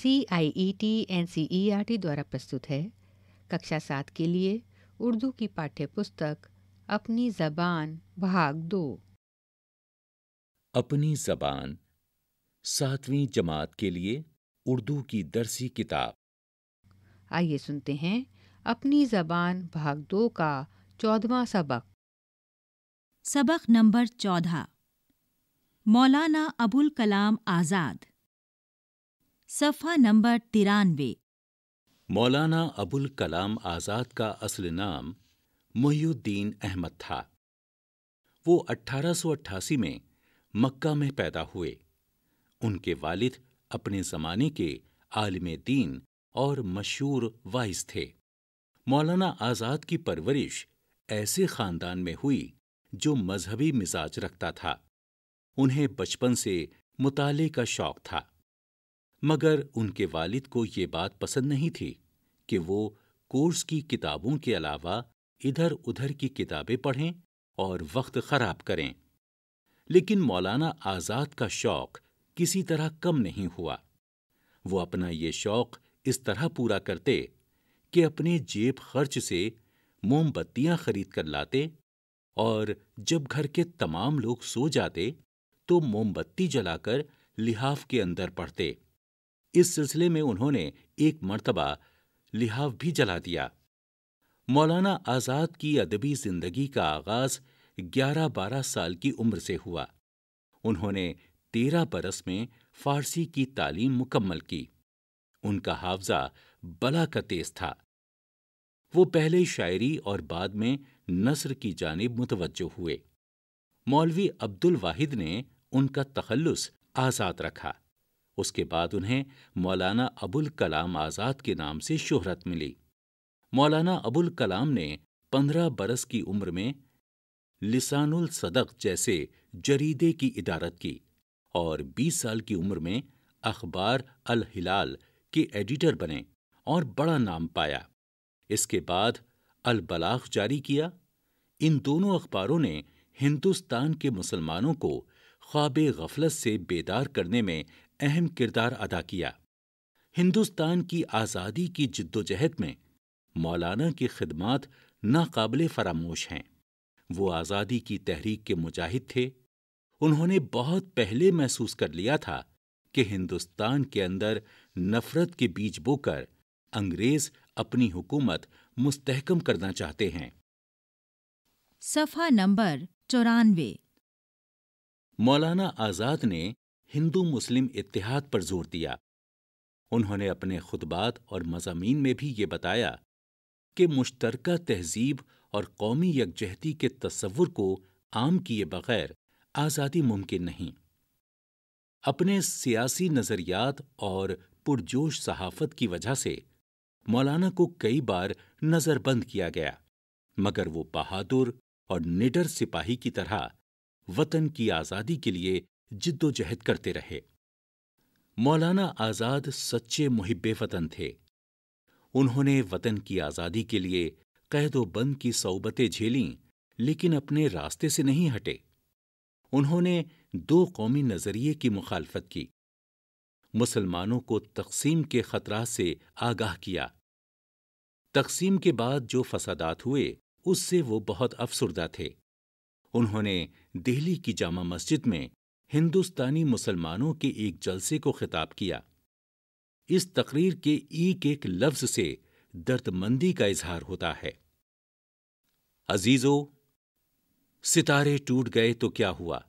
C I E T N C E R T द्वारा प्रस्तुत है कक्षा सात के लिए उर्दू की पाठ्य पुस्तक अपनी जबान भाग दो अपनी जबान सातवीं जमात के लिए उर्दू की दरसी किताब आइए सुनते हैं अपनी जबान भाग दो का चौदवा सबक सबक नंबर चौदह मौलाना अबुल कलाम आज़ाद सफ़ा नंबर तिरानवे मौलाना अबुल कलाम आज़ाद का असल नाम मुहियुद्दीन अहमद था वो 1888 में मक्का में पैदा हुए उनके वालिद अपने ज़माने के आलिम दीन और मशहूर वाइस थे मौलाना आज़ाद की परवरिश ऐसे ख़ानदान में हुई जो मजहबी मिजाज रखता था उन्हें बचपन से मुताले का शौक था मगर उनके वालिद को ये बात पसंद नहीं थी कि वो कोर्स की किताबों के अलावा इधर उधर की किताबें पढ़ें और वक्त खराब करें लेकिन मौलाना आज़ाद का शौक किसी तरह कम नहीं हुआ वो अपना ये शौक इस तरह पूरा करते कि अपने जेब खर्च से मोमबत्तियां खरीद कर लाते और जब घर के तमाम लोग सो जाते तो मोमबत्ती जलाकर लिहाफ के अंदर पढ़ते इस सिलसिले में उन्होंने एक मर्तबा लिहाव भी जला दिया मौलाना आज़ाद की अदबी ज़िंदगी का आगाज़ ग्यारह बारह साल की उम्र से हुआ उन्होंने तेरह बरस में फ़ारसी की तालीम मुकम्मल की उनका हाफजा बला का तेज था वो पहले शायरी और बाद में नसर की जानब मुतवजो हुए मौलवी अब्दुल वाहिद ने उनका तखल्लुस आज़ाद रखा उसके बाद उन्हें मौलाना अबुल कलाम आज़ाद के नाम से शोहरत मिली मौलाना अबुल कलाम ने पंद्रह बरस की उम्र में लिसानुल सदक जैसे जरीदे की इदारत की और बीस साल की उम्र में अखबार अल हिलाल के एडिटर बने और बड़ा नाम पाया इसके बाद अल बलाख जारी किया इन दोनों अखबारों ने हिंदुस्तान के मुसलमानों को ख्वाब गफलत से बेदार करने में अहम किरदार अदा किया हिंदुस्तान की आज़ादी की जिद्दोजहद में मौलाना की खिदमात नाकबिल फरामोश हैं वो आज़ादी की तहरीक के मुजाहिद थे उन्होंने बहुत पहले महसूस कर लिया था कि हिंदुस्तान के अंदर नफरत के बीज बोकर अंग्रेज अपनी हुकूमत मुस्तहकम करना चाहते हैं सफा नंबर चौरानवे मौलाना आजाद ने हिंदू मुस्लिम इतिहाद पर जोर दिया उन्होंने अपने खुतबात और मजामी में भी ये बताया कि मुश्तरका तहजीब और कौमी यकजहती के तस्वुर को आम किए बगैर आज़ादी मुमकिन नहीं अपने सियासी नज़रियात और पुरजोश सहाफत की वजह से मौलाना को कई बार नज़रबंद किया गया मगर वो बहादुर और निडर सिपाही की तरह वतन की आज़ादी के लिए जिद्दोजहद करते रहे मौलाना आज़ाद सच्चे मुहिब वतन थे उन्होंने वतन की आज़ादी के लिए क़ैदोबंद बंद की सौबतें झेलीं लेकिन अपने रास्ते से नहीं हटे उन्होंने दो कौमी नज़रिए की मुखालफत की मुसलमानों को तकसीम के खतरा से आगाह किया तकसीम के बाद जो फसादात हुए उससे वो बहुत अफसरदा थे उन्होंने दिल्ली की जामा मस्जिद में हिंदुस्तानी मुसलमानों के एक जलसे को खिताब किया इस तकरीर के एक एक लफ्ज से दर्दमंदी का इजहार होता है अजीजो सितारे टूट गए तो क्या हुआ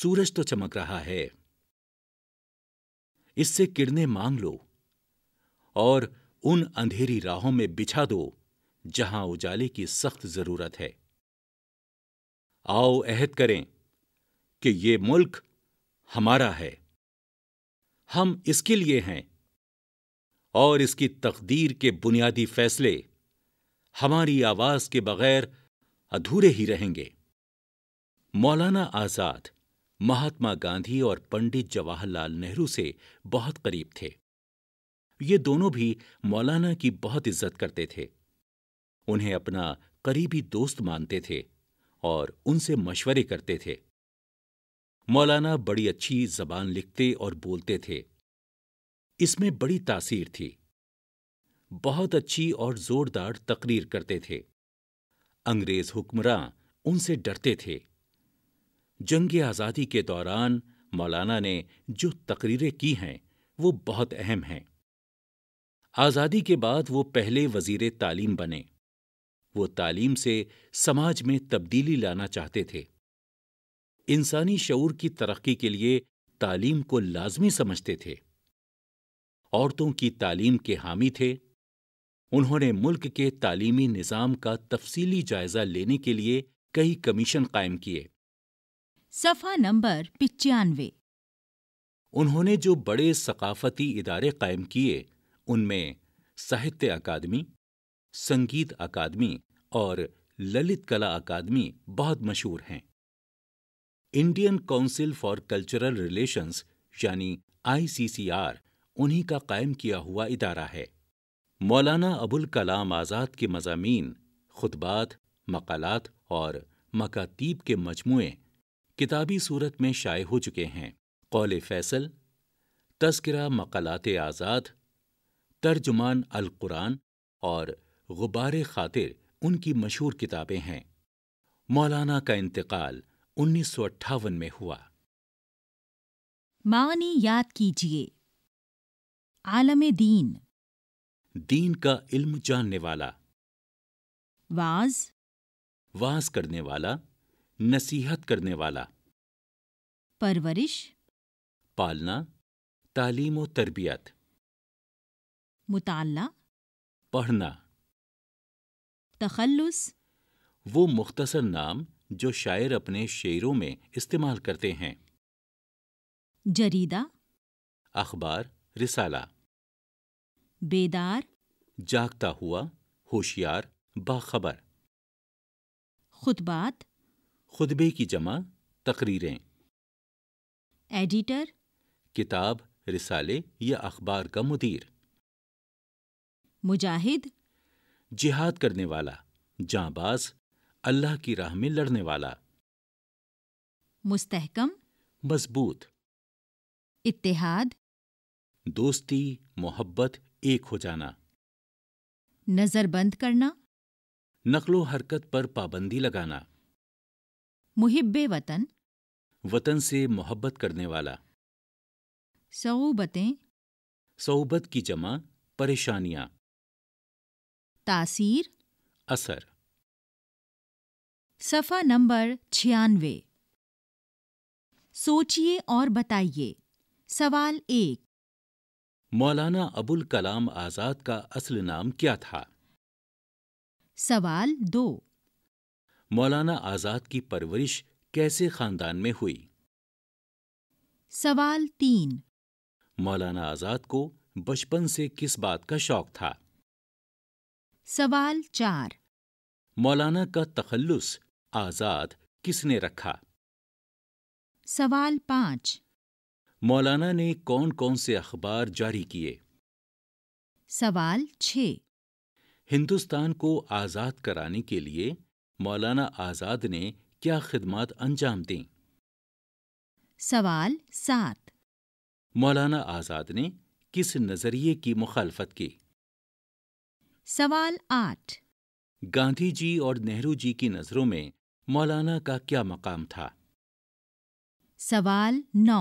सूरज तो चमक रहा है इससे किरने मांग लो और उन अंधेरी राहों में बिछा दो जहां उजाले की सख्त जरूरत है आओ अहद करें कि ये मुल्क हमारा है हम इसके लिए हैं और इसकी तकदीर के बुनियादी फैसले हमारी आवाज के बगैर अधूरे ही रहेंगे मौलाना आजाद महात्मा गांधी और पंडित जवाहरलाल नेहरू से बहुत करीब थे ये दोनों भी मौलाना की बहुत इज्जत करते थे उन्हें अपना करीबी दोस्त मानते थे और उनसे मशवरे करते थे मौलाना बड़ी अच्छी जबान लिखते और बोलते थे इसमें बड़ी तासीर थी बहुत अच्छी और जोरदार तकरीर करते थे अंग्रेज हुक्मरां उनसे डरते थे जंग आज़ादी के दौरान मौलाना ने जो तकरीरें की हैं वो बहुत अहम हैं आज़ादी के बाद वो पहले वजीर तालीम बने वो तालीम से समाज में तब्दीली लाना चाहते थे इंसानी शऊर की तरक्की के लिए तालीम को लाजमी समझते थे औरतों की तालीम के हामी थे उन्होंने मुल्क के तालीमी निज़ाम का तफसीली जायजा लेने के लिए कई कमीशन कायम किए सफ़ा नंबर पिचानवे उन्होंने जो बड़े सकाफती इदारे कायम किए उनमें साहित्य अकादमी संगीत अकादमी और ललित कला अकादमी बहुत मशहूर हैं Indian council for cultural relations यानी आईसीसीआर उन्हीं का कायम किया हुआ इदारा है मौलाना अबुल कलाम आज़ाद के मजामी खुतबात मकालत और मकातीब के मजमू किताबी सूरत में शाये हो चुके हैं कौल फैसल तस्करा मकालत आज़ाद तर्जुमान अल कुरान और गुब्बार खातिर उनकी मशहूर किताबें हैं मौलाना का इंतकाल उन्नीस में हुआ मानी याद कीजिए आलम दीन दीन का इल्म जानने वाला वाज वाज करने वाला नसीहत करने वाला परवरिश पालना तालीम और तरबियत मुताला पढ़ना तखल्लुस वो मुख्तसर नाम जो शायर अपने शेरों में इस्तेमाल करते हैं जरीदा अखबार रिसाला बेदार जागता हुआ होशियार बाखबर खुतबात खुतबे की जमा तकरीरें एडिटर किताब रिसाले या अखबार का मुदीर मुजाहिद जिहाद करने वाला जांबाज अल्लाह की राह में लड़ने वाला मुस्तहकम मजबूत इत्तेहाद दोस्ती मोहब्बत एक हो जाना नजर बंद करना नकलो हरकत पर पाबंदी लगाना मुहिब्बे वतन वतन से मोहब्बत करने वाला सऊबतें सऊबत की जमा परेशानियां तासीर असर सफ़ा नंबर छियानवे सोचिए और बताइए सवाल एक मौलाना अबुल कलाम आज़ाद का असल नाम क्या था सवाल दो मौलाना आज़ाद की परवरिश कैसे ख़ानदान में हुई सवाल तीन मौलाना आज़ाद को बचपन से किस बात का शौक था सवाल चार मौलाना का तखल्लुस आजाद किसने रखा सवाल पांच मौलाना ने कौन कौन से अखबार जारी किए सवाल छ हिंदुस्तान को आज़ाद कराने के लिए मौलाना आज़ाद ने क्या खिदमत अंजाम दी सवाल सात मौलाना आज़ाद ने किस नज़रिए की मुखालफत की सवाल आठ गांधी जी और नेहरू जी की नज़रों में मौलाना का क्या मकाम था सवाल नौ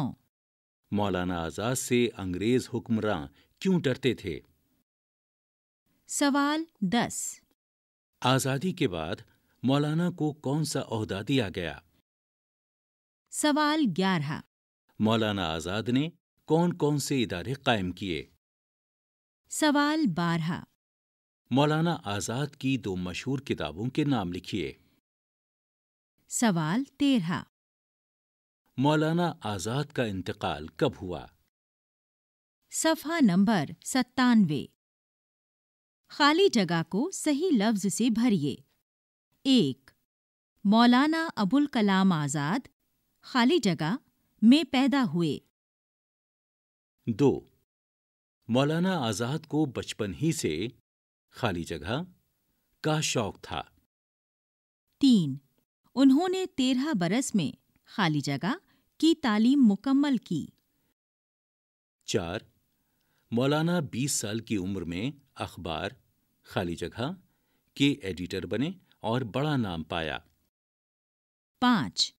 मौलाना आजाद से अंग्रेज हुक्मरान क्यों डरते थे सवाल दस आजादी के बाद मौलाना को कौन सा अहदा दिया गया सवाल ग्यारह मौलाना आजाद ने कौन कौन से इदारे कायम किए सवाल बारह मौलाना आजाद की दो मशहूर किताबों के नाम लिखिए सवाल तेरह मौलाना आजाद का इंतकाल कब हुआ सफा नंबर सत्तानवे खाली जगह को सही लफ्ज से भरिए एक मौलाना अबुल कलाम आजाद खाली जगह में पैदा हुए दो मौलाना आजाद को बचपन ही से खाली जगह का शौक था तीन उन्होंने तेरह बरस में खाली जगह की तालीम मुकम्मल की चार मौलाना बीस साल की उम्र में अखबार खाली जगह के एडिटर बने और बड़ा नाम पाया पाँच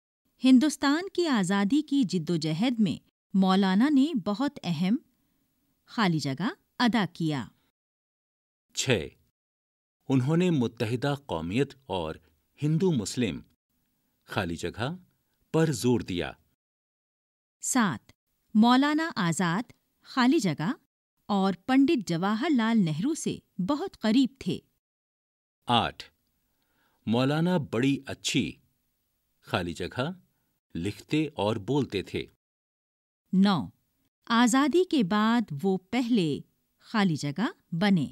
हिंदुस्तान की आज़ादी की जिद्दोजहद में मौलाना ने बहुत अहम खाली जगह अदा किया छः उन्होंने मुतहदा कौमियत और हिंदू मुस्लिम खाली जगह पर जोर दिया सात मौलाना आज़ाद खाली जगह और पंडित जवाहरलाल नेहरू से बहुत करीब थे आठ मौलाना बड़ी अच्छी खाली जगह लिखते और बोलते थे नौ आज़ादी के बाद वो पहले खाली जगह बने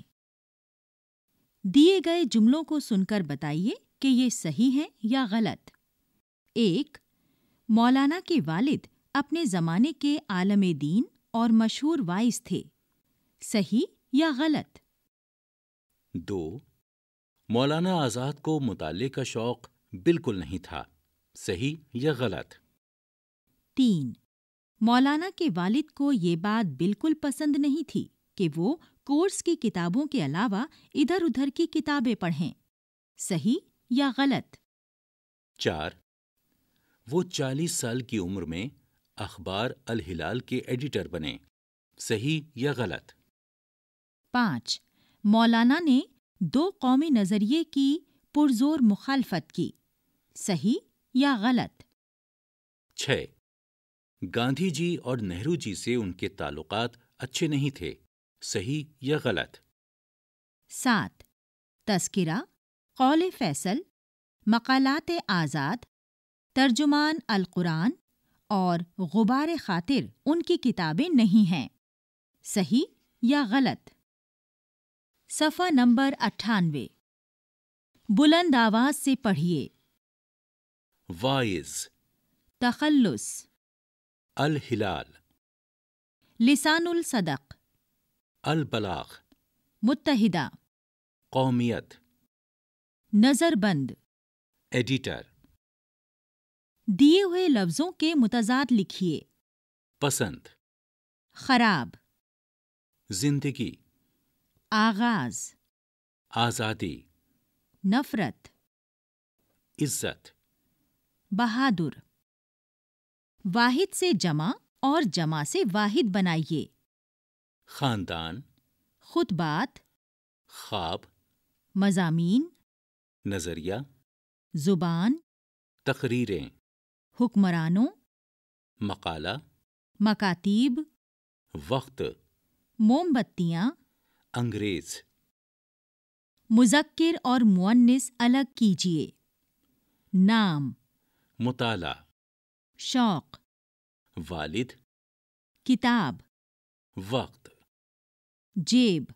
दिए गए जुमलों को सुनकर बताइए कि ये सही है या गलत एक मौलाना के वालिद अपने ज़माने के आलम दीन और मशहूर वाइस थे सही या गलत दो मौलाना आज़ाद को मुताले का शौक़ बिल्कुल नहीं था सही या गलत तीन मौलाना के वालिद को ये बात बिल्कुल पसंद नहीं थी कि वो कोर्स की किताबों के अलावा इधर उधर की किताबें पढ़ें सही या गलत चार वो चालीस साल की उम्र में अखबार अल हिलाल के एडिटर बने सही या गलत पाँच मौलाना ने दो कौमी नज़रिए की पुरजोर मुखालफत की सही या गलत छः गांधी जी और नेहरू जी से उनके ताल्लुकात अच्छे नहीं थे सही या गलत सात तस्करा कौल फैसल मकालात आज़ाद तर्जुमान अल कुरान और गुबार खातिर उनकी किताबें नहीं हैं सही या गलत सफ़ा नंबर अट्ठानवे बुलंद आवाज से पढ़िए वाइज तखल्लुस अल हिलाल लिसानुल सदक अल बलाग मुतहदा कौमियत नज़रबंद एडिटर दिए हुए लफ्जों के मुतजाद लिखिए पसंद खराब जिंदगी आगाज आजादी नफरत इज्जत बहादुर वाहिद से जमा और जमा से वाहिद बनाइए खानदान खुतबात ख्वाब मजामीन नजरिया जुबान तकरीरें हुक्मरानों मकाला मकातीब वक्त मोमबत्तियाँ अंग्रेज मुजक्र और मुअन्निस अलग कीजिए नाम मुताला शौक वालिद किताब वक्त जेब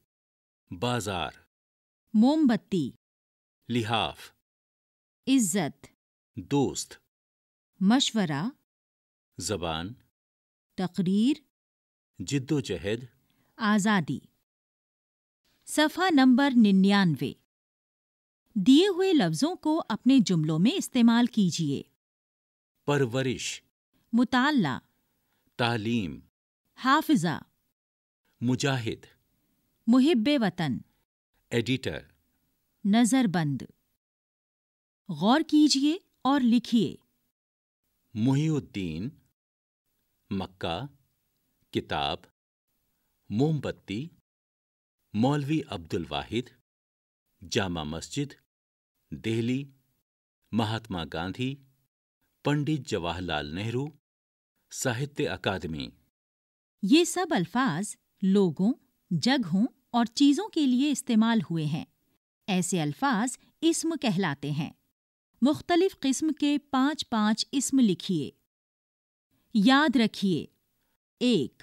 बाजार मोमबत्ती लिहाफ इज्जत दोस्त मशवरा जबान तकरीर जिद्दोजहद आज़ादी सफ़ा नंबर निन्यानवे दिए हुए लफ्ज़ों को अपने जुमलों में इस्तेमाल कीजिए परवरिश मुताला तालीम हाफिज़ा मुजाहिद मुहिब वतन एडिटर नज़रबंद गौर कीजिए और लिखिए मुहीउद्दीन मक्का किताब मोमबत्ती मौलवी अब्दुल वाहिद जामा मस्जिद दिल्ली महात्मा गांधी पंडित जवाहरलाल नेहरू साहित्य अकादमी ये सब अल्फाज लोगों जगहों और चीज़ों के लिए इस्तेमाल हुए हैं ऐसे अल्फाज इस्म कहलाते हैं मुख्तलिफ किस्म के पाँच पाँच इस्म लिखिए याद रखिए एक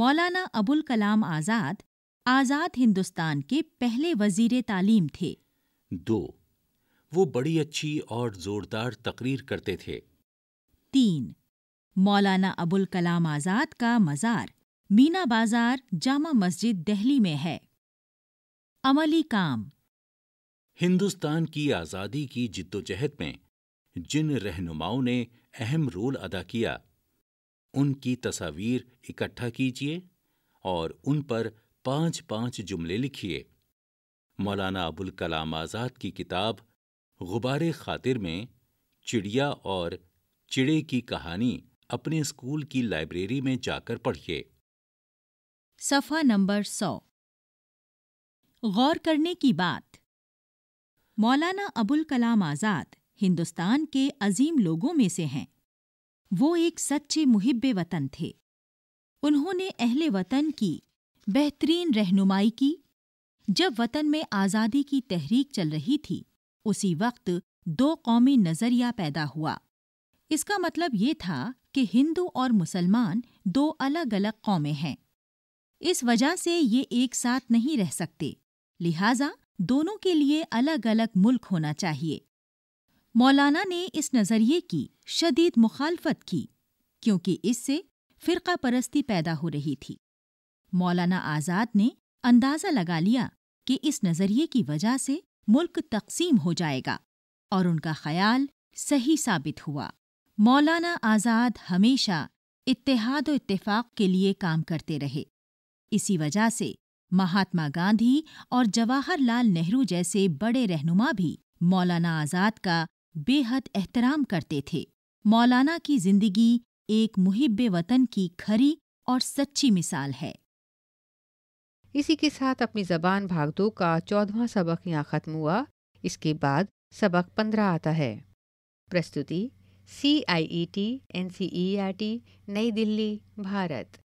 मौलाना अबुल कलाम आज़ाद आज़ाद हिंदुस्तान के पहले वजीर तालीम थे दो वो बड़ी अच्छी और ज़ोरदार तकरीर करते थे तीन मौलाना अबुल कलाम आज़ाद का मज़ार मीना बाज़ार जामा मस्जिद दिल्ली में है अमली काम हिंदुस्तान की आज़ादी की जिद्दोजहद में जिन रहनुमाओं ने अहम रोल अदा किया उनकी तस्वीर इकट्ठा कीजिए और उन पर पांच पांच जुमले लिखिए मौलाना अबुल कलाम आज़ाद की किताब गुब्बारे खातिर में चिड़िया और चिड़े की कहानी अपने स्कूल की लाइब्रेरी में जाकर पढ़िए सफ़ा नंबर सौ गौर करने की बात मौलाना अबुल कलाम आज़ाद हिंदुस्तान के अजीम लोगों में से हैं वो एक सच्चे मुहिब वतन थे उन्होंने अहले वतन की बेहतरीन रहनुमाई की जब वतन में आज़ादी की तहरीक चल रही थी उसी वक्त दो कौमी नज़रिया पैदा हुआ इसका मतलब ये था कि हिंदू और मुसलमान दो अलग अलग कौमें हैं इस वजह से ये एक साथ नहीं रह सकते लिहाजा दोनों के लिए अलग अलग मुल्क होना चाहिए मौलाना ने इस नज़रिए की शदीद मुखालफत की क्योंकि इससे फ़िरका परस्ती पैदा हो रही थी मौलाना आज़ाद ने अंदाज़ा लगा लिया कि इस नज़रिए की वजह से मुल्क तकसीम हो जाएगा और उनका ख्याल सही साबित हुआ मौलाना आज़ाद हमेशा इतिहाद इतफ़ाक़ इत्तेफाक के लिए काम करते रहे इसी वजह से महात्मा गांधी और जवाहरलाल नेहरू जैसे बड़े रहनुमा भी मौलाना आज़ाद का बेहद एहतराम करते थे मौलाना की जिंदगी एक मुहिब वतन की खरी और सच्ची मिसाल है इसी के साथ अपनी जबान भागदो का चौदवा सबक यहाँ खत्म हुआ इसके बाद सबक पंद्रह आता है प्रस्तुति C I E T N C E R T New Delhi Bharat